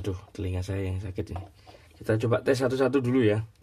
aduh telinga saya yang sakit ini kita coba tes satu-satu dulu ya